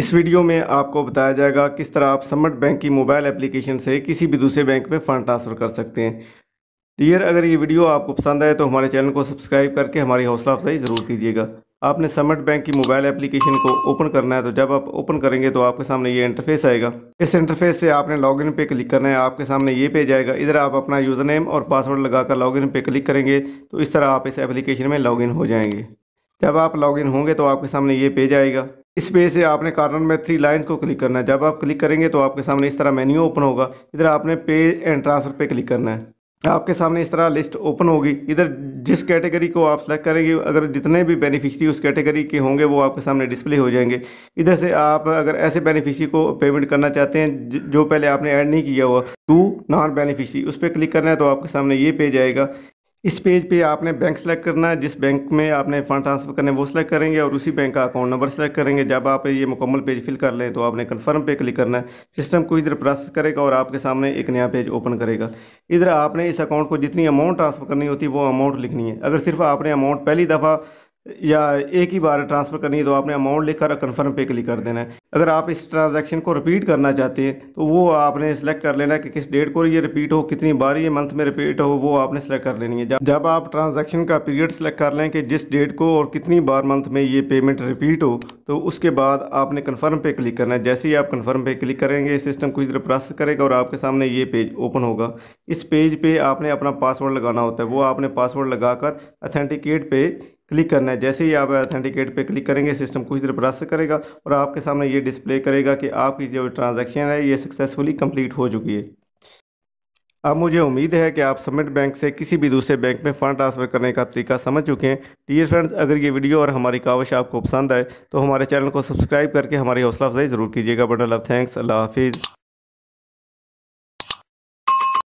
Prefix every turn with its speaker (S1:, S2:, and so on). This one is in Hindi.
S1: इस वीडियो में आपको बताया जाएगा किस तरह आप समट बैंक की मोबाइल एप्लीकेशन से किसी भी दूसरे बैंक में फ़ंड ट्रांसफ़र कर सकते हैं डियर तो अगर ये वीडियो आपको पसंद आए तो हमारे चैनल को सब्सक्राइब करके हमारी हौसला अफजाई ज़रूर कीजिएगा आपने समट बैंक की मोबाइल एप्लीकेशन को ओपन करना है तो जब आप ओपन करेंगे तो आपके सामने ये इंटरफेस आएगा इस इंटरफेस से आपने लॉगिन पे क्लिक करना है आपके सामने ये पेज आएगा इधर आप अपना यूज़र नेम और पासवर्ड लगाकर लॉगिन पे क्लिक करेंगे तो इस तरह आप इस एप्लीकेशन में लॉगिन हो जाएंगे जब आप लॉगिन होंगे तो आपके सामने ये पेज आएगा इस पेज से आपने कार्नर में थ्री लाइंस को क्लिक करना है जब आप क्लिक करेंगे तो आपके सामने इस तरह मेन्यू ओपन होगा इधर आपने पे एंड ट्रांसफ़र पे क्लिक करना है आपके सामने इस तरह लिस्ट ओपन होगी इधर जिस कैटेगरी को आप सेलेक्ट करेंगे अगर जितने भी बेनिफिशरी उस कैटेगरी के होंगे वो आपके सामने डिस्प्ले हो जाएंगे इधर से आप अगर ऐसे बेनिफिशरी को पेमेंट करना चाहते हैं जो पहले आपने ऐड नहीं किया हुआ टू नॉन बेनिफिशरी उस पर क्लिक करना है तो आपके सामने ये पेज आएगा इस पेज पे आपने बैंक सेलेक्ट करना है जिस बैंक में आपने फ़ंड ट्रांसफ़र करने वो सिलेक्ट करेंगे और उसी बैंक का अकाउंट नंबर सेलेक्ट करेंगे जब आप ये मुकम्मल पेज फिल कर लें तो आपने कन्फर्म पे क्लिक करना है सिस्टम को इधर प्रोसेस करेगा और आपके सामने एक नया पेज ओपन करेगा इधर आपने इस अकाउंट को जितनी अमाउंट ट्रांसफ़र करनी होती है वो अमाउंट लिखनी है अगर सिर्फ आपने अमाउंट पहली दफ़ा या एक ही बार ट्रांसफ़र करनी है तो आपने अमाउंट लिखकर कन्फर्म पे क्लिक कर देना है अगर आप इस ट्रांजैक्शन को रिपीट करना चाहते हैं तो वो आपने सेलेक्ट कर लेना है कि किस डेट को ये रिपीट हो कितनी बार ये मंथ में रिपीट हो वो आपने सेलेक्ट कर लेनी है जब आप ट्रांजैक्शन का पीरियड सेलेक्ट कर लें कि जिस डेट को और कितनी बार मंथ में ये पेमेंट रिपीट हो तो उसके बाद आपने कन्फर्म पे क्लिक करना है जैसे ही आप कन्फर्म पे क्लिक करेंगे सिस्टम कुछ देर प्रोसेस करेगा और आपके सामने ये पेज ओपन होगा इस पेज पर आपने अपना पासवर्ड लगाना होता है वो आपने पासवर्ड कर अथेंटिकेट पे क्लिक करना है जैसे ही आप ऑथेंटिकेट पे क्लिक करेंगे सिस्टम कुछ देर प्रोसेस करेगा और आपके सामने ये डिस्प्ले करेगा कि आपकी जो ट्रांजैक्शन है ये सक्सेसफुली कंप्लीट हो चुकी है अब मुझे उम्मीद है कि आप सबमिट बैंक से किसी भी दूसरे बैंक में फ़ंड ट्रांसफ़र करने का तरीका समझ चुके हैं डियर फ्रेंड्स अगर ये वीडियो और हमारी कावश आपको पसंद आए तो हमारे चैनल को सब्सक्राइब करके हमारी हौसला अफजाई ज़रूर कीजिएगा बंडल ऑफ थैंक्स अल्लाह हाफिज़